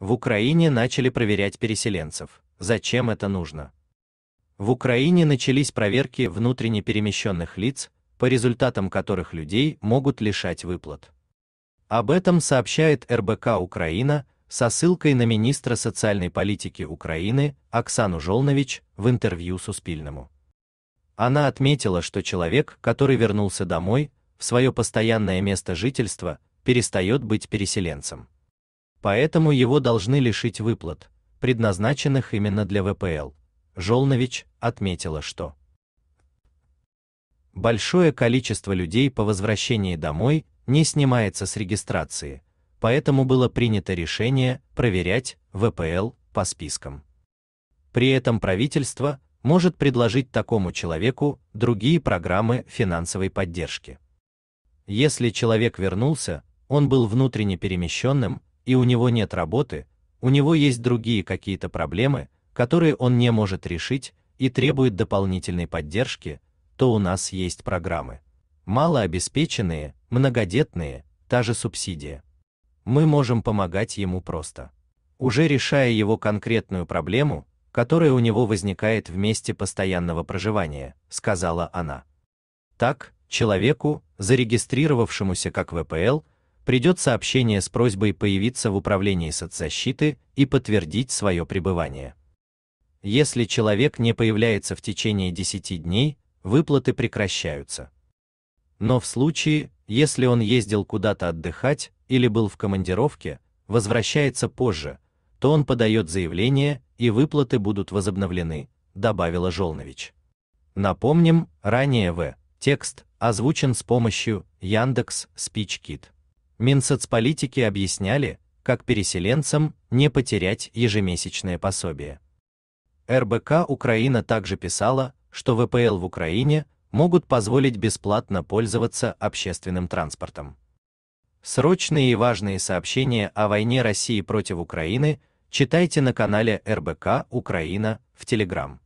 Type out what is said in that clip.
В Украине начали проверять переселенцев. Зачем это нужно? В Украине начались проверки внутренне перемещенных лиц, по результатам которых людей могут лишать выплат. Об этом сообщает РБК Украина со ссылкой на министра социальной политики Украины Оксану Жолнович в интервью Суспильному. Она отметила, что человек, который вернулся домой, в свое постоянное место жительства, перестает быть переселенцем. Поэтому его должны лишить выплат, предназначенных именно для ВПЛ. Жолнович отметила, что большое количество людей по возвращении домой не снимается с регистрации, поэтому было принято решение проверять ВПЛ по спискам. При этом правительство может предложить такому человеку другие программы финансовой поддержки. Если человек вернулся, он был внутренне перемещенным, и у него нет работы, у него есть другие какие-то проблемы, которые он не может решить и требует дополнительной поддержки, то у нас есть программы. Малообеспеченные, многодетные, та же субсидия. Мы можем помогать ему просто. Уже решая его конкретную проблему, которая у него возникает в месте постоянного проживания, сказала она. Так, человеку, зарегистрировавшемуся как ВПЛ, придет сообщение с просьбой появиться в управлении соцзащиты и подтвердить свое пребывание. Если человек не появляется в течение 10 дней, выплаты прекращаются. Но в случае, если он ездил куда-то отдыхать или был в командировке, возвращается позже, то он подает заявление, и выплаты будут возобновлены, добавила Жолнович. Напомним, ранее в текст озвучен с помощью Яндекс Спичкит. Минсоцполитики объясняли, как переселенцам не потерять ежемесячное пособие. РБК Украина также писала, что ВПЛ в Украине могут позволить бесплатно пользоваться общественным транспортом. Срочные и важные сообщения о войне России против Украины читайте на канале РБК Украина в Телеграм.